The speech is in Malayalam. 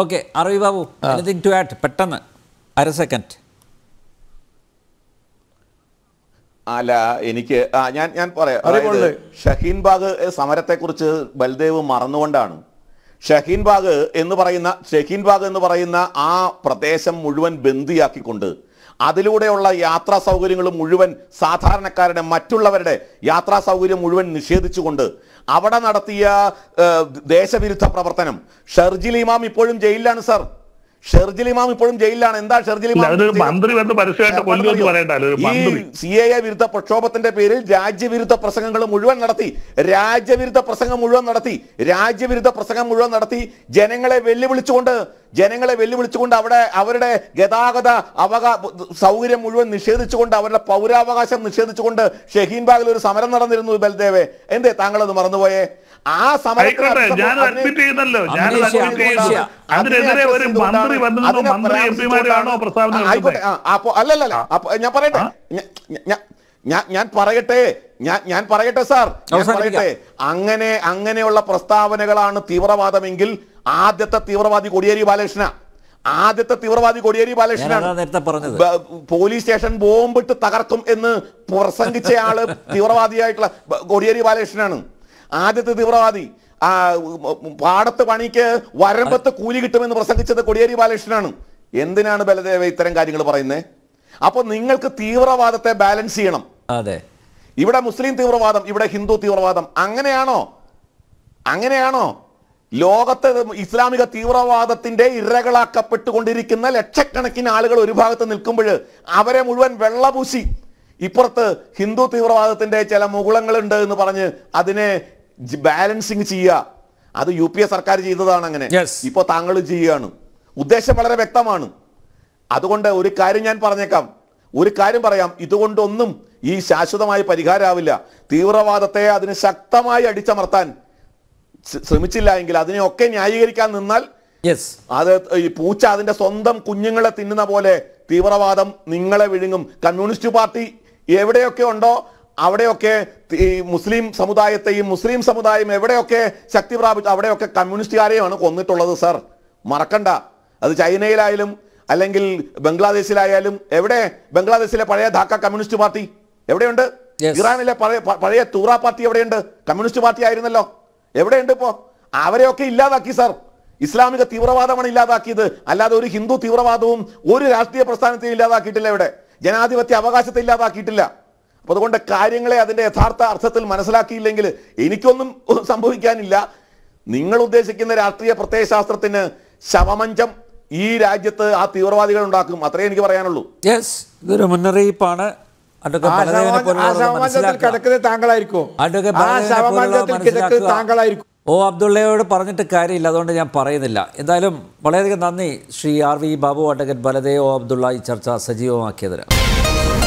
okay അറവി Babu anything to add പെട്ടെന്ന് അര സെക്കൻഡ് അല്ല എനിക്ക് ആ ഞാൻ ഞാൻ പറയാം ഷഹീൻബാഗ് ഷഹീൻ ബാഗ് സമരത്തെക്കുറിച്ച് ബൽദേവ് മറന്നുകൊണ്ടാണ് ഷഹീൻ ബാഗ് എന്ന് പറയുന്ന ഷഹീൻ ബാഗ് എന്ന് പറയുന്ന ആ പ്രദേശം മുഴുവൻ ബന്ദിയാക്കിക്കൊണ്ട് അതിലൂടെയുള്ള യാത്രാ സൗകര്യങ്ങൾ മുഴുവൻ സാധാരണക്കാരുടെ മറ്റുള്ളവരുടെ യാത്രാ സൗകര്യം മുഴുവൻ നിഷേധിച്ചുകൊണ്ട് അവിടെ നടത്തിയ ദേശവിരുദ്ധ പ്രവർത്തനം ഷർജിൽ ഇമാം ഇപ്പോഴും ജയിലിലാണ് സർ ഷെർജിൽ ഇമാം ഇപ്പോഴും ജയിലിലാണ് എന്താ ഷെർജിൽ ഈ സി എ വിരുദ്ധ പ്രക്ഷോഭത്തിന്റെ പേരിൽ രാജ്യവിരുദ്ധ പ്രസംഗങ്ങൾ മുഴുവൻ നടത്തി രാജ്യവിരുദ്ധ പ്രസംഗം മുഴുവൻ നടത്തി രാജ്യവിരുദ്ധ പ്രസംഗം മുഴുവൻ നടത്തി ജനങ്ങളെ വെല്ലുവിളിച്ചുകൊണ്ട് ജനങ്ങളെ വെല്ലുവിളിച്ചുകൊണ്ട് അവിടെ അവരുടെ ഗതാഗത അവകാ സൗകര്യം മുഴുവൻ നിഷേധിച്ചുകൊണ്ട് അവരുടെ പൗരാവകാശം നിഷേധിച്ചുകൊണ്ട് ഷഹീൻബാഗിൽ ഒരു സമരം നടന്നിരുന്നു ബൽദേവേ എന്തേ താങ്കളത് മറന്നുപോയേ ആ ഞാൻ ഞാൻ ഒരു മന്ത്രി മന്ത്രി പ്രസ്താവന അല്ലല്ല ഞാൻ പറയട്ടെ ഞാൻ ഞാൻ പറയട്ടെ ഞാൻ ഞാൻ പറയട്ടെ സാർ പറയട്ടെ അങ്ങനെ അങ്ങനെയുള്ള പ്രസ്താവനകളാണ് തീവ്രവാദമെങ്കിൽ ആദ്യത്തെ തീവ്രവാദി കൊടിയേരി ബാലകൃഷ്ണ ആദ്യത്തെ തീവ്രവാദി കൊടിയേരി ബാലകൃഷ്ണൻ പോലീസ് സ്റ്റേഷൻ ബോംബിട്ട് തകർക്കും എന്ന് പ്രസംഗിച്ചയാള് തീവ്രവാദിയായിട്ടുള്ള കൊടിയേരി ബാലകൃഷ്ണനാണ് ആദ്യത്തെ തീവ്രവാദി ആ പാടത്ത് പണിക്ക് വരമ്പത്ത് കൂലി കിട്ടുമെന്ന് പ്രസംഗിച്ചത് കൊടിയേരി ബാലകൃഷ്ണനാണ് എന്തിനാണ് ബലദേവ ഇത്തരം കാര്യങ്ങൾ പറയുന്നത് അപ്പോൾ നിങ്ങൾക്ക് തീവ്രവാദത്തെ ബാലൻസ് ചെയ്യണം അതെ ഇവിടെ മുസ്ലിം തീവ്രവാദം ഇവിടെ ഹിന്ദു തീവ്രവാദം അങ്ങനെയാണോ അങ്ങനെയാണോ ലോകത്തെ ഇസ്ലാമിക തീവ്രവാദത്തിന്റെ ഇരകളാക്കപ്പെട്ടുകൊണ്ടിരിക്കുന്ന ലക്ഷക്കണക്കിന് ആളുകൾ ഒരു ഭാഗത്ത് നിൽക്കുമ്പോൾ അവരെ മുഴുവൻ വെള്ളപൂശി ഇപ്പുറത്ത് ഹിന്ദു തീവ്രവാദത്തിന്റെ ചില മുകുളങ്ങളുണ്ട് എന്ന് പറഞ്ഞ് അതിനെ ബാലൻസിങ് ചെയ്യുക അത് യു പി എ സർക്കാർ ചെയ്തതാണ് അങ്ങനെ ഇപ്പൊ താങ്കൾ ചെയ്യുകയാണ് ഉദ്ദേശം വളരെ വ്യക്തമാണ് അതുകൊണ്ട് ഒരു കാര്യം ഞാൻ പറഞ്ഞേക്കാം ഒരു കാര്യം പറയാം ഇതുകൊണ്ടൊന്നും ഈ ശാശ്വതമായ പരിഹാരമാവില്ല തീവ്രവാദത്തെ അതിന് ശക്തമായി അടിച്ചമർത്താൻ ശ്രമിച്ചില്ല എങ്കിൽ അതിനെയൊക്കെ ന്യായീകരിക്കാൻ നിന്നാൽ അത് ഈ പൂച്ച അതിന്റെ സ്വന്തം കുഞ്ഞുങ്ങളെ തിന്നുന്ന പോലെ തീവ്രവാദം നിങ്ങളെ വിഴുങ്ങും കമ്മ്യൂണിസ്റ്റ് പാർട്ടി എവിടെയൊക്കെ ഉണ്ടോ അവിടെയൊക്കെ ഈ മുസ്ലിം സമുദായത്തെയും മുസ്ലിം സമുദായം എവിടെയൊക്കെ ശക്തി പ്രാപിച്ചു അവിടെയൊക്കെ കമ്മ്യൂണിസ്റ്റുകാരെയാണ് കൊന്നിട്ടുള്ളത് സർ മറക്കണ്ട അത് ചൈനയിലായാലും അല്ലെങ്കിൽ ബംഗ്ലാദേശിലായാലും എവിടെ ബംഗ്ലാദേശിലെ പഴയ ധാക്ക കമ്മ്യൂണിസ്റ്റ് പാർട്ടി എവിടെയുണ്ട് ഇറാനിലെ പഴയ തൂറ പാർട്ടി എവിടെയുണ്ട് കമ്മ്യൂണിസ്റ്റ് പാർട്ടി ആയിരുന്നല്ലോ എവിടെയുണ്ട് ഇപ്പോ അവരെയൊക്കെ ഇല്ലാതാക്കി സർ ഇസ്ലാമിക തീവ്രവാദമാണ് ഇല്ലാതാക്കിയത് അല്ലാതെ ഒരു ഹിന്ദു തീവ്രവാദവും ഒരു രാഷ്ട്രീയ പ്രസ്ഥാനത്തെയും ഇല്ലാതാക്കിയിട്ടില്ല ഇവിടെ ജനാധിപത്യ അവകാശത്തെ ഇല്ലാതാക്കിയിട്ടില്ല അപ്പൊ അതുകൊണ്ട് കാര്യങ്ങളെ അതിന്റെ യഥാർത്ഥ അർത്ഥത്തിൽ മനസ്സിലാക്കിയില്ലെങ്കിൽ എനിക്കൊന്നും സംഭവിക്കാനില്ല നിങ്ങൾ ഉദ്ദേശിക്കുന്ന രാഷ്ട്രീയ പ്രത്യയശാസ്ത്രത്തിന് ശവമഞ്ചം ഈ രാജ്യത്ത് ആ തീവ്രവാദികൾ ഉണ്ടാക്കും അത്രേ എനിക്ക് പറയാനുള്ളൂ യെസ് ഇതൊരു മുന്നറിയിപ്പാണ് ഓ അബ്ദുള്ളയോട് പറഞ്ഞിട്ട് കാര്യമില്ല അതുകൊണ്ട് ഞാൻ പറയുന്നില്ല എന്തായാലും വളരെയധികം നന്ദി Shri R V Babu advocate ബലദേ ഓ അബ്ദുള്ള ഈ ചർച്ച സജീവമാക്കിയതിന്